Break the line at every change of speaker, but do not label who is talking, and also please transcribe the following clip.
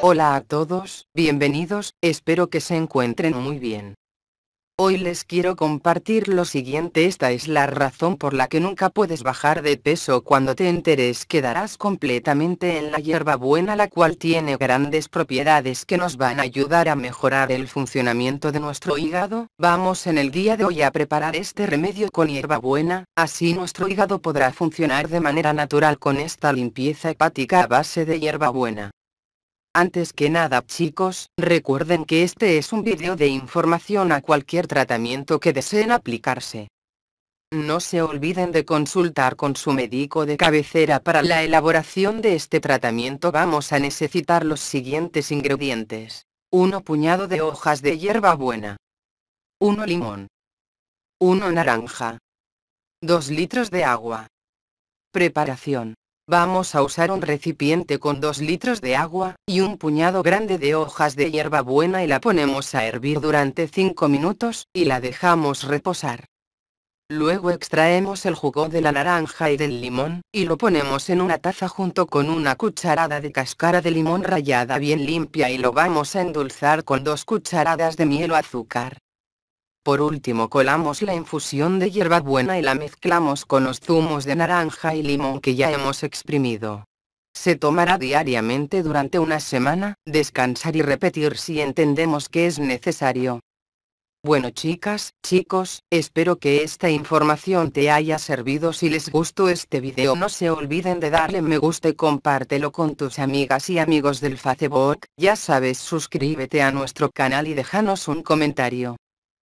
Hola a todos, bienvenidos, espero que se encuentren muy bien. Hoy les quiero compartir lo siguiente, esta es la razón por la que nunca puedes bajar de peso cuando te enteres quedarás completamente en la hierba buena la cual tiene grandes propiedades que nos van a ayudar a mejorar el funcionamiento de nuestro hígado, vamos en el día de hoy a preparar este remedio con hierba buena, así nuestro hígado podrá funcionar de manera natural con esta limpieza hepática a base de hierba buena. Antes que nada chicos, recuerden que este es un vídeo de información a cualquier tratamiento que deseen aplicarse. No se olviden de consultar con su médico de cabecera para la elaboración de este tratamiento vamos a necesitar los siguientes ingredientes. 1 puñado de hojas de hierba buena. 1 limón. 1 naranja. 2 litros de agua. Preparación. Vamos a usar un recipiente con 2 litros de agua, y un puñado grande de hojas de hierba buena y la ponemos a hervir durante 5 minutos, y la dejamos reposar. Luego extraemos el jugo de la naranja y del limón, y lo ponemos en una taza junto con una cucharada de cáscara de limón rallada bien limpia y lo vamos a endulzar con 2 cucharadas de miel o azúcar. Por último colamos la infusión de hierbabuena y la mezclamos con los zumos de naranja y limón que ya hemos exprimido. Se tomará diariamente durante una semana, descansar y repetir si entendemos que es necesario. Bueno chicas, chicos, espero que esta información te haya servido si les gustó este video no se olviden de darle me gusta y compártelo con tus amigas y amigos del Facebook, ya sabes suscríbete a nuestro canal y déjanos un comentario.